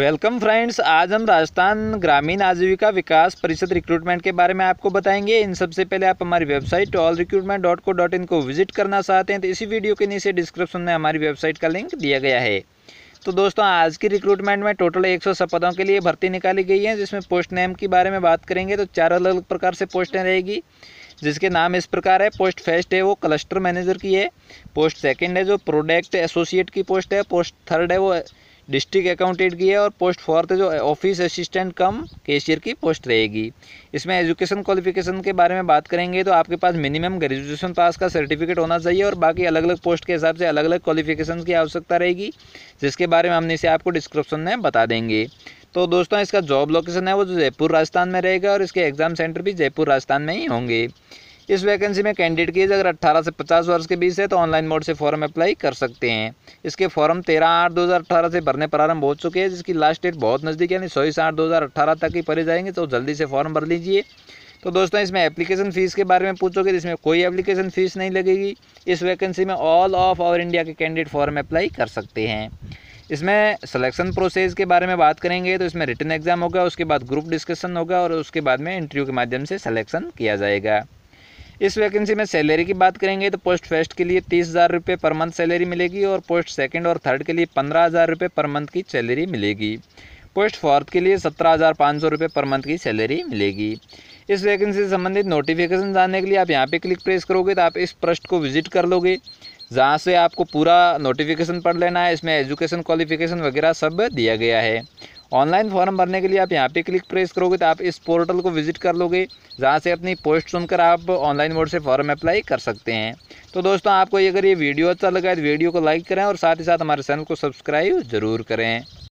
welcome friends आज हम राजस्थान ग्रामीण आजीविका विकास परिषद रिक्रूटमेंट के बारे में आपको बताएंगे इन सबसे पहले आप हमारी website all recruitment dot co dot in को विजिट करना चाहते हैं तो इसी वीडियो के नीचे डिस्क्रिप्शन में हमारी वेबसाइट का लिंक दिया गया है तो दोस्तों आज की रिक्रूटमेंट में टोटल एक सौ पदों के लिए भर्ती निकाली गई है जिसमें पोस्ट नेम के बारे में बात करेंगे तो चार अलग अलग प्रकार से पोस्टें रहेगी जिसके नाम इस प्रकार है पोस्ट फर्स्ट है वो क्लस्टर मैनेजर की है पोस्ट सेकेंड है जो प्रोडक्ट एसोसिएट की पोस्ट है पोस्ट थर्ड है वो डिस्ट्रिक्ट अकाउंटेंट की है और पोस्ट फोर्थ जो ऑफिस असिस्टेंट कम कैशियर की पोस्ट रहेगी इसमें एजुकेशन क्वालिफिकेशन के बारे में बात करेंगे तो आपके पास मिनिमम ग्रेजुएशन पास का सर्टिफिकेट होना चाहिए और बाकी अलग अलग पोस्ट के हिसाब से अलग अलग क्वालिफिकेशन की आवश्यकता रहेगी जिसके बारे में हमने इसे आपको डिस्क्रिप्शन में बता देंगे तो दोस्तों इसका जॉब लोकेशन है वो जयपुर राजस्थान में रहेगा और इसके एग्ज़ाम सेंटर भी जयपुर राजस्थान में ही होंगे इस वैकेंसी में कैंडिडेट की अगर 18 से 50 वर्ष के बीच है तो ऑनलाइन मोड से फॉर्म अप्लाई कर सकते हैं इसके फॉर्म 13 आठ 2018 से भरने प्रारंभ हो चुके हैं जिसकी लास्ट डेट बहुत नज़दीक यानी सौ आठ दो तक ही भरे जाएंगे तो जल्दी से फॉर्म भर लीजिए तो दोस्तों इसमें एप्लीकेशन फ़ीस के बारे में पूछोगे इसमें कोई एप्लीकेशन फ़ीस नहीं लगेगी इस वैकेंसी में ऑल ऑफ आवर इंडिया के कैंडिडेट फॉर्म अप्लाई कर सकते हैं इसमें सिलेक्शन प्रोसेस के बारे में बात करेंगे तो इसमें रिटर्न एग्ज़ाम होगा उसके बाद ग्रुप डिस्कशन होगा और उसके बाद में इंटरव्यू के माध्यम से सलेक्शन किया जाएगा इस वैकेंसी में सैलरी की बात करेंगे तो पोस्ट फर्स्ट के लिए तीस हज़ार रुपये पर मंथ सैलरी मिलेगी और पोस्ट सेकंड और थर्ड के लिए पंद्रह हज़ार रुपये पर मंथ की सैलरी मिलेगी पोस्ट फोर्थ के लिए सत्रह हज़ार पाँच सौ रुपये पर मंथ की सैलरी मिलेगी इस वैकेंसी से संबंधित नोटिफिकेशन जानने के लिए आप यहाँ पर क्लिक प्रेस करोगे तो आप इस पृष्ठ को विजिट कर लोगे जहाँ से आपको पूरा नोटिफिकेशन पढ़ लेना है इसमें एजुकेशन क्वालिफिकेशन वगैरह सब दिया गया है ऑनलाइन फॉर्म भरने के लिए आप यहाँ पे क्लिक प्रेस करोगे तो आप इस पोर्टल को विजिट कर लोगे जहाँ से अपनी पोस्ट सुनकर आप ऑनलाइन मोड से फॉर्म अप्लाई कर सकते हैं तो दोस्तों आपको अगर ये वीडियो अच्छा लगा है तो वीडियो को लाइक करें और साथ ही साथ हमारे चैनल को सब्सक्राइब ज़रूर करें